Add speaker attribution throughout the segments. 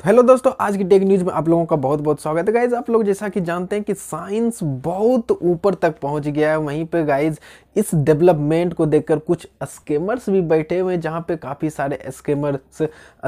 Speaker 1: तो हेलो दोस्तों आज की टेक न्यूज में आप लोगों का बहुत बहुत स्वागत है गाइज आप लोग जैसा कि जानते हैं कि साइंस बहुत ऊपर तक पहुंच गया है वहीं पे गाइज इस डेवलपमेंट को देखकर कुछ स्केमर्स भी बैठे हुए हैं जहाँ पे काफ़ी सारे स्केमर्स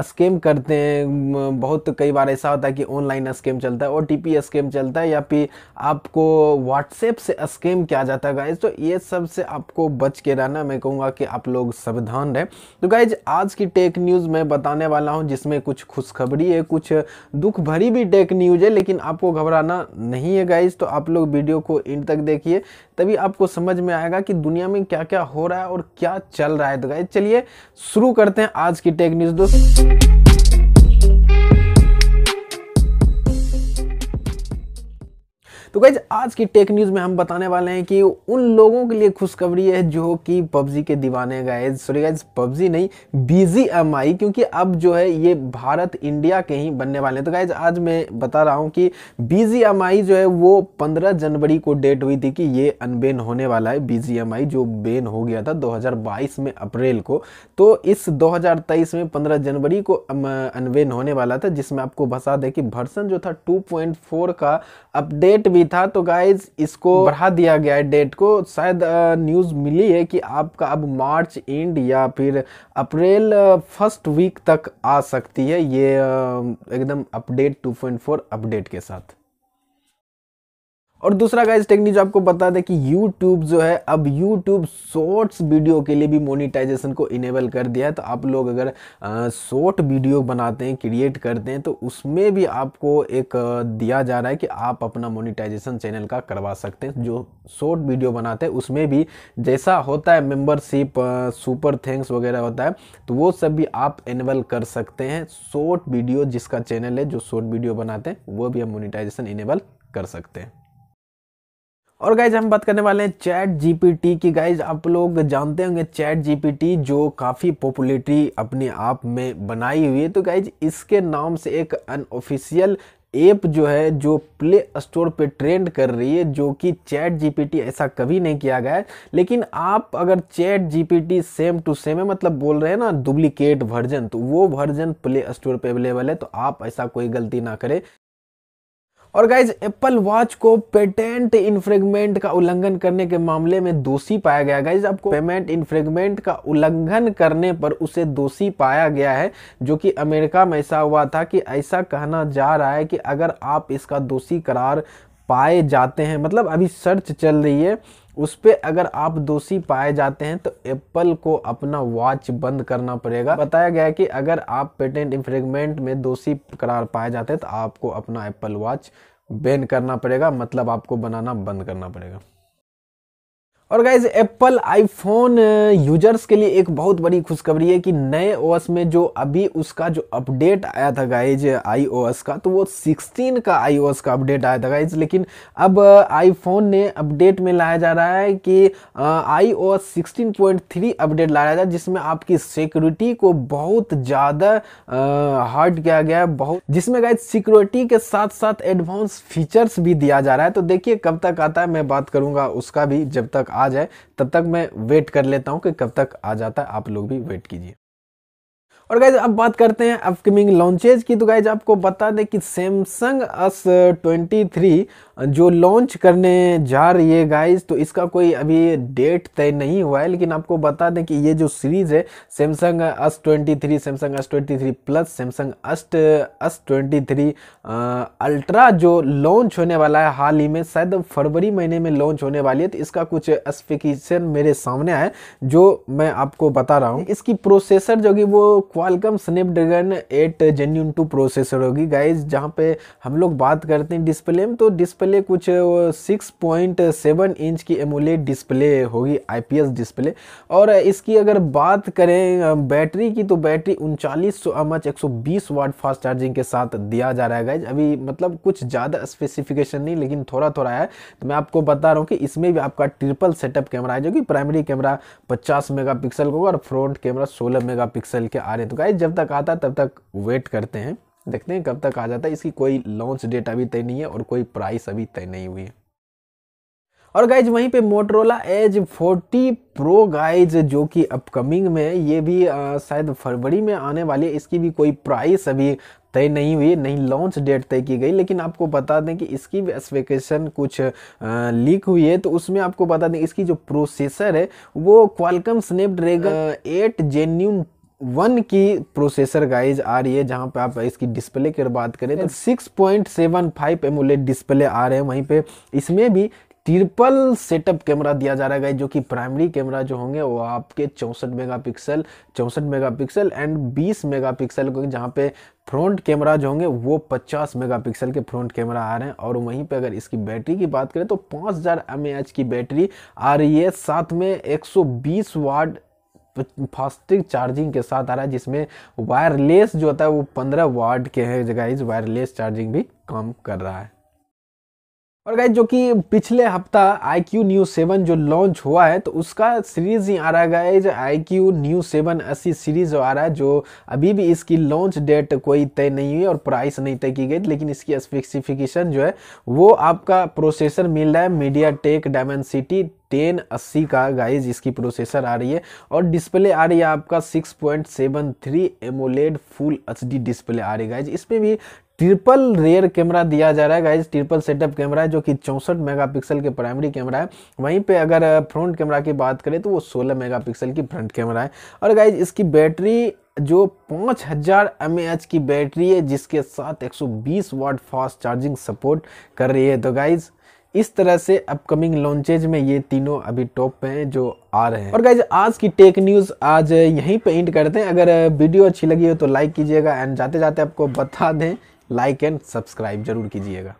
Speaker 1: स्केम करते हैं बहुत कई बार ऐसा होता है कि ऑनलाइन स्केम चलता है ओ स्केम चलता है या फिर आपको व्हाट्सएप से स्केम किया जाता है गाइज तो ये सब से आपको बच के रहना मैं कहूँगा कि आप लोग सावधान रहें तो गाइज आज की टेक न्यूज़ मैं बताने वाला हूँ जिसमें कुछ खुशखबरी है कुछ दुख भरी भी टेक न्यूज है लेकिन आपको घबराना नहीं है गाइज तो आप लोग वीडियो को इन तक देखिए तभी आपको समझ में आएगा कि दुनिया में क्या क्या हो रहा है और क्या चल रहा है तो गाइज चलिए शुरू करते हैं आज की टेक न्यूज दोस्तों तो गाइज आज की टेक न्यूज़ में हम बताने वाले हैं कि उन लोगों के लिए खुशखबरी है जो कि पबजी के दीवाने गाइज सॉरी गाइज पबजी नहीं बीजी एम आई क्योंकि अब जो है ये भारत इंडिया के ही बनने वाले हैं तो गाइज आज मैं बता रहा हूँ कि बीजी एम आई जो है वो पंद्रह जनवरी को डेट हुई थी कि ये अनबेन होने वाला है बीजी एम आई जो बेन हो गया था बाईस में अप्रैल को तो इस तेईस में पंद्रह जनवरी को अनबेन होने वाला था जिसमें आपको बता दें कि भर्सन जो था फोर का अपडेट भी भी था तो गाइज इसको बढ़ा दिया गया है डेट को शायद न्यूज़ मिली है कि आपका अब मार्च एंड या फिर अप्रैल फर्स्ट वीक तक आ सकती है ये एकदम अपडेट 2.4 अपडेट के साथ और दूसरा गाइज टेक्निक जो आपको बता दें कि YouTube जो है अब YouTube शॉर्ट्स वीडियो के लिए भी मोनिटाइजेशन को इनेबल कर दिया है तो आप लोग अगर शॉर्ट वीडियो बनाते हैं क्रिएट करते हैं तो उसमें भी आपको एक दिया जा रहा है कि आप अपना मोनिटाइजेशन चैनल का करवा सकते हैं जो शॉर्ट वीडियो बनाते हैं उसमें भी जैसा होता है मेम्बरशिप सुपर थैंक्स वगैरह होता है तो वो सब भी आप इनेबल कर सकते हैं शॉर्ट वीडियो जिसका चैनल है जो शॉर्ट वीडियो बनाते हैं वो भी हम मोनिटाइजेशन इनेबल कर सकते हैं और गाइज हम बात करने वाले हैं चैट जीपीटी की गाइज आप लोग जानते होंगे चैट जीपीटी जो काफ़ी पॉपुलरिटी अपने आप में बनाई हुई है तो गाइज इसके नाम से एक अनऑफिशियल ऐप जो है जो प्ले स्टोर पे ट्रेंड कर रही है जो कि चैट जीपीटी ऐसा कभी नहीं किया गया है लेकिन आप अगर chat GPT same to same है मतलब बोल रहे हैं ना डुप्लीकेट वर्जन तो वो वर्जन प्ले स्टोर पे अवेलेबल है तो आप ऐसा कोई गलती ना करें और गाइज एप्पल वॉच को पेटेंट इन्फ्रेगमेंट का उल्लंघन करने के मामले में दोषी पाया गया गाइज आपको पेमेंट इन्फ्रेगमेंट का उल्लंघन करने पर उसे दोषी पाया गया है जो कि अमेरिका में ऐसा हुआ था कि ऐसा कहना जा रहा है कि अगर आप इसका दोषी करार पाए जाते हैं मतलब अभी सर्च चल रही है उस पर अगर आप दोषी पाए जाते हैं तो एप्पल को अपना वॉच बंद करना पड़ेगा बताया गया है कि अगर आप पेटेंट इन्फ्रेगमेंट में दोषी करार पाए जाते हैं तो आपको अपना एप्पल वॉच बैन करना पड़ेगा मतलब आपको बनाना बंद करना पड़ेगा और गाइज एप्पल आईफोन यूजर्स के लिए एक बहुत बड़ी खुशखबरी है कि नए ओएस में जो अभी उसका जो अपडेट आया था गाइज आईओएस का तो वो 16 का आईओएस का अपडेट आया था गाइज लेकिन अब आईफोन uh, ने अपडेट में लाया जा रहा है कि आईओएस 16.3 अपडेट लाया जा जिसमें आपकी सिक्योरिटी को बहुत ज़्यादा हार्ड uh, किया गया है बहुत जिसमें गाइज सिक्योरिटी के साथ साथ एडवांस फीचर्स भी दिया जा रहा है तो देखिए कब तक आता है मैं बात करूँगा उसका भी जब तक आ जाए तब तक मैं वेट कर लेता हूँ कि कब तक आ जाता है आप लोग भी वेट कीजिए और गाइज अब बात करते हैं अपकमिंग लॉन्चेज की तो गाइज आपको बता दें कि सैमसंग एस ट्वेंटी थ्री जो लॉन्च करने जा रही है गाइज तो इसका कोई अभी डेट तय नहीं हुआ है लेकिन आपको बता दें कि ये जो सीरीज़ है Samsung S twenty three Samsung S twenty three plus Samsung अस्ट एस ट्वेंटी थ्री अल्ट्रा जो लॉन्च होने वाला है हाल ही में शायद फरवरी महीने में लॉन्च होने वाली है तो इसका कुछ स्पेसिफिकेशन मेरे सामने आए जो मैं आपको बता रहा हूँ इसकी प्रोसेसर जो कि वो Qualcomm Snapdragon 8 gen two processor होगी गाइज जहाँ पे हम लोग बात करते हैं डिस्प्ले में तो डिस्प्ले कुछ 6.7 इंच की एमोलेट डिस्प्ले होगी आईपीएस डिस्प्ले और इसकी अगर बात करें बैटरी की तो बैटरी उनचालीस सौ M H watt fast charging के साथ दिया जा रहा है गाइज अभी मतलब कुछ ज़्यादा स्पेसिफिकेशन नहीं लेकिन थोड़ा थोड़ा है तो मैं आपको बता रहा हूँ कि इसमें भी आपका ट्रिपल सेटअप कैमरा है जो कि प्राइमरी कैमरा पचास मेगा पिक्सल का होगा और फ्रंट कैमरा सोलह मेगा पिक्सल के रहे तो गाइज जब तक आता तब तक वेट करते हैं देखते हैं कब तक आ जाता है इसकी कोई लॉन्च डेट अभी तय नहीं है और कोई प्राइस अभी तय नहीं हुई है और गाइज वहीं पे मोटरोला एज 40 प्रो गाइज जो कि अपकमिंग में ये भी शायद फरवरी में आने वाली है इसकी भी कोई प्राइस अभी तय नहीं हुई नहीं लॉन्च डेट तय की गई लेकिन आपको बता दें कि इसकी भी स्पेसिफिकेशन कुछ आ, लीक हुई है तो उसमें आपको बता दें इसकी जो प्रोसेसर है वो Qualcomm Snapdragon eight gen one की प्रोसेसर गाइज आ रही है जहाँ पे आप इसकी डिस्प्ले की बात करें तो six point seven five AMOLED display आ रहे हैं वहीं पे इसमें भी ट्रिपल सेटअप कैमरा दिया जा रहा है जो कि प्राइमरी कैमरा जो होंगे वो आपके चौंसठ मेगापिक्सल चौंसठ मेगापिक्सल एंड 20 मेगापिक्सल पिक्सल जहाँ पे फ्रंट कैमरा जो होंगे वो 50 मेगापिक्सल के फ्रंट कैमरा आ रहे हैं और वहीं पे अगर इसकी बैटरी की बात करें तो 5000 हज़ार की बैटरी आ रही है साथ में 120 सौ फास्टिंग चार्जिंग के साथ आ रहा है जिसमें वायरलेस जो होता है वो पंद्रह वार्ड के हैं जगह वायरलेस चार्जिंग भी काम कर रहा है और गाइज जो कि पिछले हफ्ता आई क्यू न्यू सेवन जो लॉन्च हुआ है तो उसका सीरीज ही आ रहा है guys iQOO Neo seven अस्सी सीरीज आ रहा है जो अभी भी इसकी लॉन्च डेट कोई तय नहीं हुई और प्राइस नहीं तय की गई लेकिन इसकी स्पेसिफिकेशन जो है वो आपका प्रोसेसर मिल रहा है MediaTek Dimensity ten अस्सी का गाइज इसकी प्रोसेसर आ रही है और डिस्प्ले आ रही है आपका six point seven three AMOLED full H D display आ रही है गाइज इसमें भी ट्रिपल रेयर कैमरा दिया जा रहा है गाइज ट्रिपल सेटअप कैमरा है जो कि चौंसठ मेगापिक्सल के प्राइमरी कैमरा है वहीं पे अगर फ्रंट कैमरा की बात करें तो वो 16 मेगापिक्सल की फ्रंट कैमरा है और गाइज इसकी बैटरी जो 5000 हज़ार की बैटरी है जिसके साथ 120 वाट फास्ट चार्जिंग सपोर्ट कर रही है तो गाइज़ इस तरह से अपकमिंग लॉन्चेज में ये तीनों अभी टॉप पे हैं जो आ रहे हैं और गाइज आज की टेक न्यूज़ आज यहीं पे इंट करते हैं अगर वीडियो अच्छी लगी हो तो लाइक कीजिएगा एंड जाते जाते आपको बता दें लाइक एंड सब्सक्राइब जरूर कीजिएगा